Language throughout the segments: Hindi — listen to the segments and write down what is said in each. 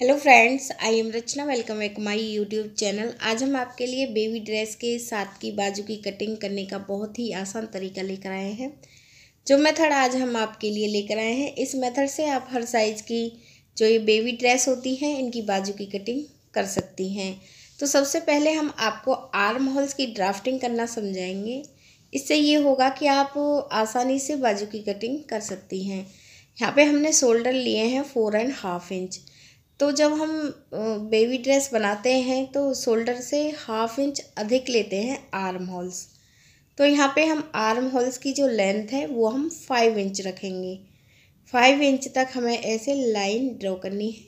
hello friends I am Rachna welcome back my YouTube channel आज हम आपके लिए बेबी ड्रेस के साथ की बाजू की कटिंग करने का बहुत ही आसान तरीका लेकर आए हैं जो मेथड आज हम आपके लिए लेकर आए हैं इस मेथड से आप हर साइज़ की जो ये बेबी ड्रेस होती हैं इनकी बाजू की कटिंग कर सकती हैं तो सबसे पहले हम आपको आर्म होल्स की ड्राफ्टिंग करना समझाएंगे इससे ये होगा कि आप आसानी से बाजू की कटिंग कर सकती हैं यहाँ पर हमने शोल्डर लिए हैं फोर एंड हाफ इंच तो जब हम बेबी ड्रेस बनाते हैं तो शोल्डर से हाफ इंच अधिक लेते हैं आर्म होल्स तो यहाँ पे हम आर्म होल्स की जो लेंथ है वो हम फाइव इंच रखेंगे फाइव इंच तक हमें ऐसे लाइन ड्रॉ करनी है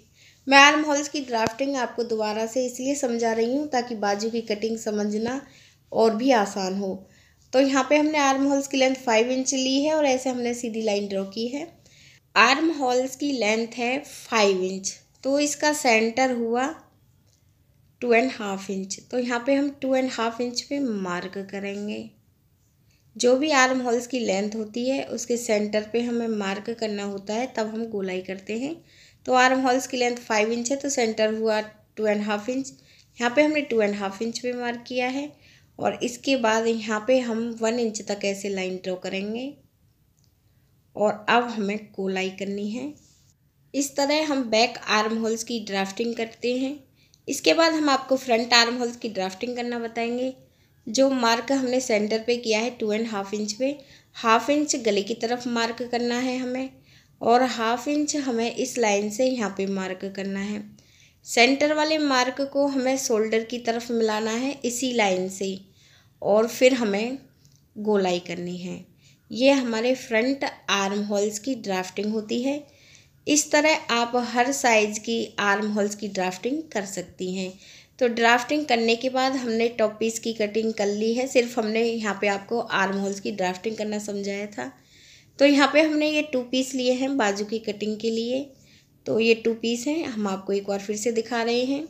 मैं आर्म होल्स की ड्राफ्टिंग आपको दोबारा से इसलिए समझा रही हूँ ताकि बाजू की कटिंग समझना और भी आसान हो तो यहाँ पे हमने आर्म होल्स की लेंथ फाइव इंच ली है और ऐसे हमने सीधी लाइन ड्रॉ की है आर्म होल्स की लेंथ है फाइव इंच तो इसका सेंटर हुआ टू एंड हाफ इंच तो यहाँ पे हम टू एंड हाफ इंच पे मार्क करेंगे जो भी आर्म होल्स की लेंथ होती है उसके सेंटर पे हमें मार्क करना होता है तब हम गोलाई करते हैं तो आर्म होल्स की लेंथ फाइव इंच है तो सेंटर हुआ टू एंड हाफ इंच यहाँ पे हमने टू एंड हाफ इंच पे मार्क किया है और इसके बाद यहाँ पे हम वन इंच तक ऐसे लाइन ड्रॉ करेंगे और अब हमें गोलाई करनी है इस तरह हम बैक आर्म होल्स की ड्राफ्टिंग करते हैं इसके बाद हम आपको फ्रंट आर्म होल्स की ड्राफ्टिंग करना बताएंगे जो मार्क हमने सेंटर पे किया है टू एंड हाफ इंच पे हाफ इंच गले की तरफ मार्क करना है हमें और हाफ इंच हमें इस लाइन से यहाँ पे मार्क करना है सेंटर वाले मार्क को हमें शोल्डर की तरफ मिलाना है इसी लाइन से और फिर हमें गोलाई करनी है ये हमारे फ्रंट आर्म होल्स की ड्राफ्टिंग होती है इस तरह आप हर साइज़ की आर्म होल्स की ड्राफ्टिंग कर सकती हैं तो ड्राफ्टिंग करने के बाद हमने टॉप पीस की कटिंग कर ली है सिर्फ हमने यहाँ पे आपको आर्म होल्स की ड्राफ्टिंग करना समझाया था तो यहाँ पे हमने ये टू पीस लिए हैं बाजू की कटिंग के लिए तो ये टू पीस हैं हम आपको एक बार फिर से दिखा रहे हैं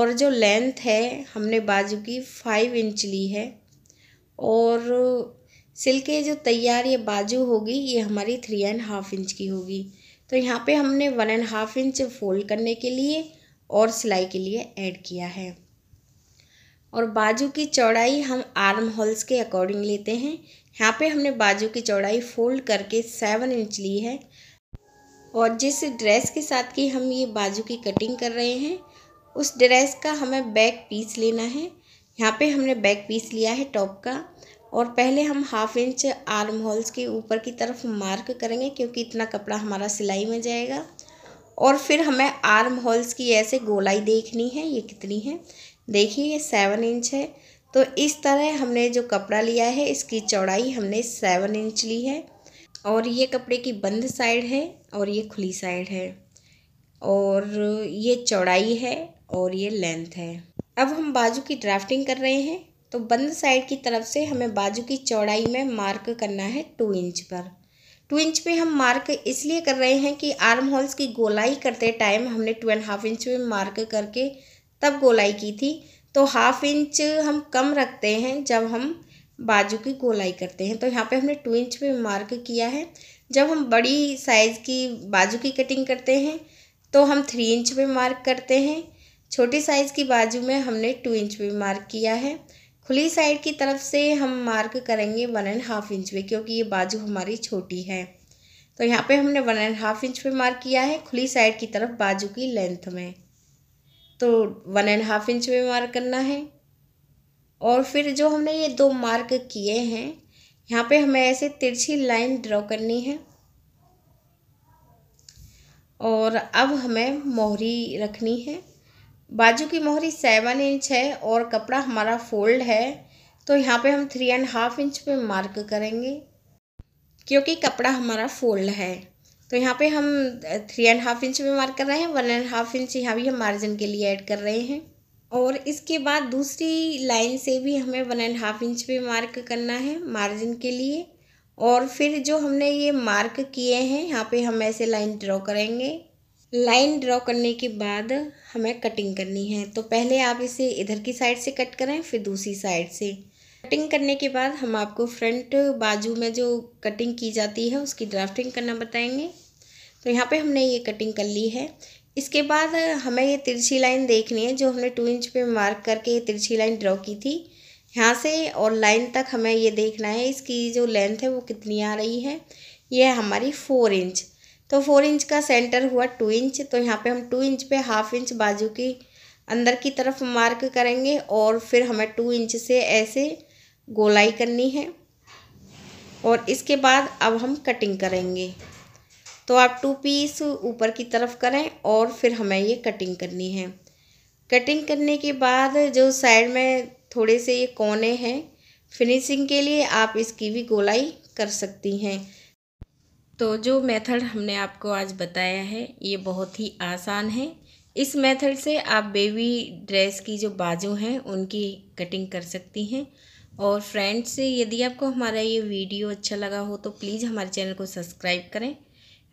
और जो लेंथ है हमने बाजू की फाइव इंच ली है और सिल के जो तैयार ये बाजू होगी ये हमारी थ्री एंड हाफ इंच की होगी तो यहाँ पे हमने one and half inch fold करने के लिए और सिलाई के लिए ऐड किया है और बाजू की चौड़ाई हम आर्म होल्स के अकॉर्डिंग लेते हैं यहाँ पे हमने बाजू की चौड़ाई फोल्ड करके सेवन इंच ली है और जिस ड्रेस के साथ की हम ये बाजू की कटिंग कर रहे हैं उस ड्रेस का हमें बैक पीस लेना है यहाँ पे हमने बैक पीस लिया है टॉप का और पहले हम हाफ इंच आर्म होल्स के ऊपर की तरफ मार्क करेंगे क्योंकि इतना कपड़ा हमारा सिलाई में जाएगा और फिर हमें आर्म होल्स की ऐसे गोलाई देखनी है ये कितनी है देखिए ये सेवन इंच है तो इस तरह हमने जो कपड़ा लिया है इसकी चौड़ाई हमने सेवन इंच ली है और ये कपड़े की बंद साइड है और ये खुली साइड है और ये चौड़ाई है और ये लेंथ है अब हम बाजू की ड्राफ्टिंग कर रहे हैं तो बंद साइड की तरफ से हमें बाजू की चौड़ाई में मार्क करना है टू इंच पर टू इंच पे हम मार्क इसलिए कर रहे हैं कि आर्म होल्स की गोलाई करते टाइम हमने टू एंड हाफ इंच में मार्क करके तब गोलाई की थी तो हाफ इंच हम कम रखते हैं जब हम बाजू की गोलाई करते हैं तो यहाँ पे हमने टू इंच पे मार्क किया है जब हम बड़ी साइज़ की बाजू की कटिंग करते हैं तो हम थ्री इंच पे मार्क करते हैं छोटी साइज़ की बाजू में हमने टू इंच पे मार्क किया है खुली साइड की तरफ से हम मार्क करेंगे वन एंड हाफ इंच पे क्योंकि ये बाजू हमारी छोटी है तो यहाँ पे हमने वन एंड हाफ इंच पे मार्क किया है खुली साइड की तरफ बाजू की लेंथ में तो वन एंड हाफ इंच पे मार्क करना है और फिर जो हमने ये दो मार्क किए हैं यहाँ पे हमें ऐसे तिरछी लाइन ड्रॉ करनी है और अब हमें मोहरी रखनी है बाजू की मोहरी सेवन इंच है और कपड़ा हमारा फोल्ड है तो यहाँ पे हम थ्री एंड हाफ इंच पे मार्क करेंगे क्योंकि कपड़ा हमारा फोल्ड है तो यहाँ पे हम थ्री एंड हाफ इंच पे मार्क कर रहे हैं वन एंड हाफ इंच यहाँ भी हम मार्जिन के लिए ऐड कर रहे हैं और इसके बाद दूसरी लाइन से भी हमें वन एंड हाफ इंच पे मार्क करना है मार्जिन के लिए और फिर जो हमने ये मार्क किए हैं यहाँ पे हम ऐसे लाइन ड्रॉ करेंगे लाइन ड्रॉ करने के बाद हमें कटिंग करनी है तो पहले आप इसे इधर की साइड से कट करें फिर दूसरी साइड से कटिंग करने के बाद हम आपको फ्रंट बाजू में जो कटिंग की जाती है उसकी ड्राफ्टिंग करना बताएंगे तो यहाँ पे हमने ये कटिंग कर ली है इसके बाद हमें ये तिरछी लाइन देखनी है जो हमने टू इंच पे मार्क करके ये तिरछी लाइन ड्रॉ की थी यहाँ से और लाइन तक हमें ये देखना है इसकी जो लेंथ है वो कितनी आ रही है ये हमारी फोर इंच तो फोर इंच का सेंटर हुआ टू इंच तो यहाँ पे हम टू इंच पे हाफ इंच बाजू की अंदर की तरफ मार्क करेंगे और फिर हमें टू इंच से ऐसे गोलाई करनी है और इसके बाद अब हम कटिंग करेंगे तो आप टू पीस ऊपर की तरफ करें और फिर हमें ये कटिंग करनी है कटिंग करने के बाद जो साइड में थोड़े से ये कोने हैं फिनिशिंग के लिए आप इसकी भी गोलाई कर सकती हैं तो जो मेथड हमने आपको आज बताया है ये बहुत ही आसान है इस मेथड से आप बेबी ड्रेस की जो बाजू हैं उनकी कटिंग कर सकती हैं और फ्रेंड्स यदि आपको हमारा ये वीडियो अच्छा लगा हो तो प्लीज़ हमारे चैनल को सब्सक्राइब करें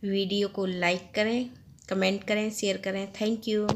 वीडियो को लाइक करें कमेंट करें शेयर करें थैंक यू